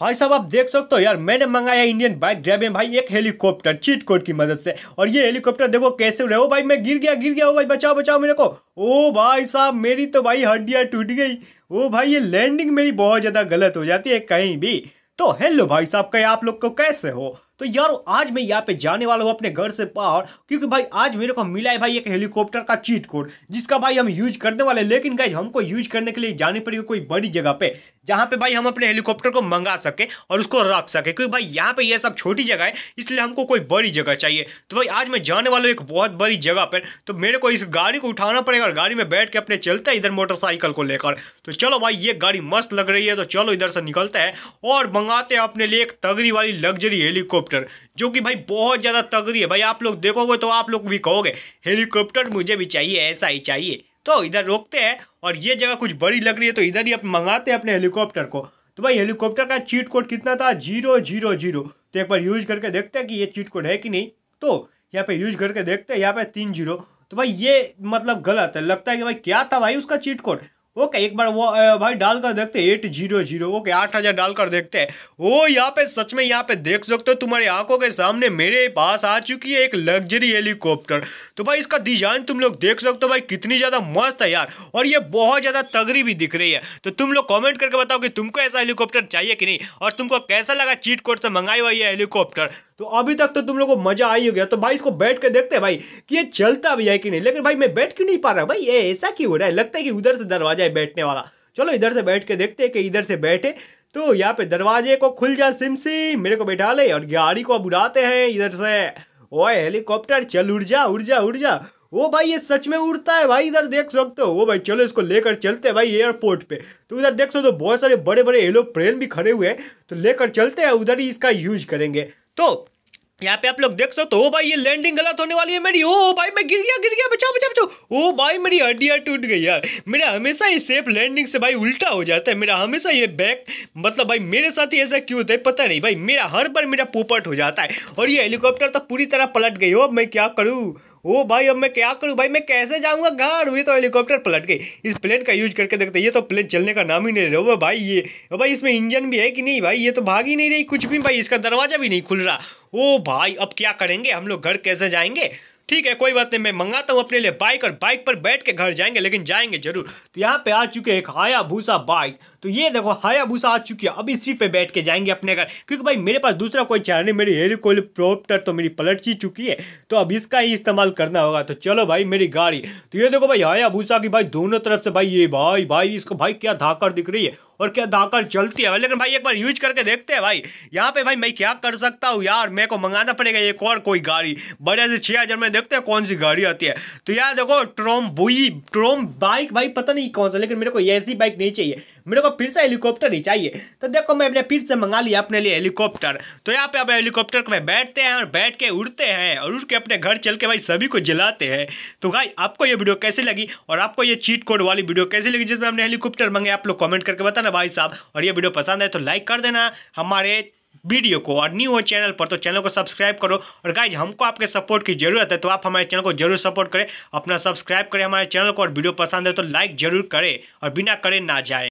भाई साहब आप देख सकते हो यार मैंने मंगाया इंडियन बाइक ड्राइविंग भाई एक हेलीकॉप्टर चीट कोड की मदद से और ये हेलीकॉप्टर देखो कैसे उड़े हो भाई मैं गिर गया गिर गया हो भाई बचाओ बचाओ मेरे को ओ भाई साहब मेरी तो भाई हड्डियाँ टूट गई ओ भाई ये लैंडिंग मेरी बहुत ज़्यादा गलत हो जाती है कहीं भी तो हेलो भाई साहब कहीं आप लोग को कैसे हो तो यार आज मैं यहाँ पे जाने वाला हूँ अपने घर से बाहर क्योंकि भाई आज मेरे को मिला है भाई एक हेलीकॉप्टर का चीट कोड जिसका भाई हम यूज करने वाले लेकिन गाइज हमको यूज करने के लिए जानी पड़ेगी कोई बड़ी जगह पे जहाँ पे भाई हम अपने हेलीकॉप्टर को मंगा सके और उसको रख सके क्योंकि भाई यहाँ पे ये सब छोटी जगह है इसलिए हमको कोई बड़ी जगह चाहिए तो भाई आज मैं जाने वाला हूँ एक बहुत बड़ी जगह पर तो मेरे को इस गाड़ी को उठाना पड़ेगा और गाड़ी में बैठ के अपने चलते हैं इधर मोटरसाइकिल को लेकर तो चलो भाई ये गाड़ी मस्त लग रही है तो चलो इधर से निकलते हैं और मंगाते हैं अपने लिए एक तगड़ी वाली लग्जरी हेलीकॉप्टर हेलीकॉप्टर जो कि भाई बहुत ज़्यादा तगड़ी है भाई आप लोग देखोगे तो आप लोग भी कहोगे हेलीकॉप्टर मुझे भी चाहिए ऐसा ही चाहिए तो इधर रोकते हैं और ये जगह कुछ बड़ी लग रही है तो इधर ही आप मंगाते हैं अपने हेलीकॉप्टर को तो भाई हेलीकॉप्टर का चीट कोड कितना था जीरो जीरो जीरो तो एक बार यूज करके देखते हैं कि ये चीट कोड है कि नहीं तो यहाँ पे यूज करके देखते हैं यहाँ पे तीन जीरो तो भाई ये मतलब गलत है लगता है कि भाई क्या था भाई उसका चीट कोड ओके एक बार वो भाई डाल कर देखते एट जीरो जीरो ओके आठ हज़ार डाल कर देखते हैं ओ यहाँ पे सच में यहाँ पे देख सकते हो तुम्हारी आंखों के सामने मेरे पास आ चुकी है एक लग्जरी हेलीकॉप्टर तो भाई इसका डिजाइन तुम लोग देख सकते हो भाई कितनी ज़्यादा मस्त है यार और ये बहुत ज़्यादा तगड़ी भी दिख रही है तो तुम लोग कॉमेंट करके बताओ कि तुमको ऐसा हेलीकॉप्टर चाहिए कि नहीं और तुमको कैसा लगा चीट कोड से मंगाई हुआ ये हेलीकॉप्टर तो अभी तक तो तुम लोग को मजा आई हो गया तो भाई इसको बैठ के देखते हैं भाई कि ये चलता भी है कि नहीं लेकिन भाई मैं बैठ क्यों नहीं पा रहा भाई ये ऐसा क्यों हो रहा है लगता है कि उधर से दरवाजा है बैठने वाला चलो इधर से बैठ के देखते हैं कि इधर से बैठे तो यहाँ पे दरवाजे को खुल जा सिम सिम मेरे को बैठा ले और गाड़ी को अब उड़ाते हैं इधर से ओए हेलीकॉप्टर चल उड़ जा उड़ जा उड़ जा वो भाई ये सच में उड़ता है भाई इधर देख सकते हो वो भाई चलो इसको लेकर चलते हैं भाई एयरपोर्ट पे तो उधर देख सकते हो बहुत सारे बड़े बड़े एरोप्लेन भी खड़े हुए हैं तो लेकर चलते हैं उधर ही इसका यूज करेंगे तो यहाँ पे आप लोग देख सकते हो तो, भाई ये लैंडिंग गलत होने वाली है मेरी ओ भाई मैं गिर गया गिर गया बचाओ बचाओ बचाओ ओ भाई मेरी हड्डियाँ टूट गई यार मेरा हमेशा ही सेफ लैंडिंग से भाई उल्टा हो जाता है मेरा हमेशा ये बैक मतलब भाई मेरे साथ ही ऐसा क्यों होता है पता नहीं भाई मेरा हर बार मेरा पोपट हो जाता है और ये हेलीकॉप्टर तो पूरी तरह पलट गई हो मैं क्या करूँ ओ भाई अब मैं क्या करूँ भाई मैं कैसे जाऊँगा घर हुई तो हेलीकॉप्टर पलट गई इस प्लेन का यूज करके देखते ये तो प्लेन चलने का नाम ही नहीं रहा वो भाई ये भाई इसमें इंजन भी है कि नहीं भाई ये तो भाग ही नहीं रही कुछ भी भाई इसका दरवाज़ा भी नहीं खुल रहा ओ भाई अब क्या करेंगे हम लोग घर कैसे जाएंगे ठीक है कोई बात नहीं मैं मंगाता हूँ अपने लिए बाइक और बाइक पर बैठ के घर जाएंगे लेकिन जाएंगे जरूर तो यहाँ पे आ चुके हैं एक भूसा बाइक तो ये देखो हाया भूसा आ चुकी है अब इसी पे बैठ के जाएंगे अपने घर क्योंकि भाई मेरे पास दूसरा कोई चैनल नहीं मेरी कोई प्रोप्टर तो मेरी पलट ही चुकी है तो अब इसका ही इस्तेमाल करना होगा तो चलो भाई मेरी गाड़ी तो ये देखो भाई भूसा की भाई दोनों तरफ से भाई ये भाई भाई इसको भाई क्या धाकर दिख रही है और क्या धाकर चलती है लेकिन भाई एक बार यूज करके देखते हैं भाई यहाँ पे भाई मैं क्या कर सकता हूँ यार मेरे को मंगाना पड़ेगा एक और कोई गाड़ी बड़े से छः हज़ार में देखते हैं कौन सी गाड़ी आती है तो यार देखो ट्रोम बोई ट्रोम बाइक भाई पता नहीं कौन सा लेकिन मेरे को ऐसी बाइक नहीं चाहिए मेरे को फिर से हेलीकॉप्टर ही चाहिए तो देखो मैं अपने फिर से मंगा लिया अपने लिए हेलीकॉप्टर तो यहाँ पे अब हेलीकॉप्टर में बैठते हैं और बैठ के उड़ते हैं और उड़ के अपने घर चल के भाई सभी को जलाते हैं तो भाई आपको ये वीडियो कैसे लगी और आपको ये चीट कोड वाली वीडियो कैसी लगी जिसमें हमने हेलीकॉप्टर मंगे आप लोग कॉमेंट करके बताना भाई साहब और ये वीडियो पसंद है तो लाइक कर देना हमारे वीडियो को और न्यू हो चैनल पर तो चैनल को सब्सक्राइब करो और गाइज हमको आपके सपोर्ट की जरूरत है तो आप हमारे चैनल को जरूर सपोर्ट करें अपना सब्सक्राइब करें हमारे चैनल को और वीडियो पसंद है तो लाइक जरूर करें और बिना करे ना जाए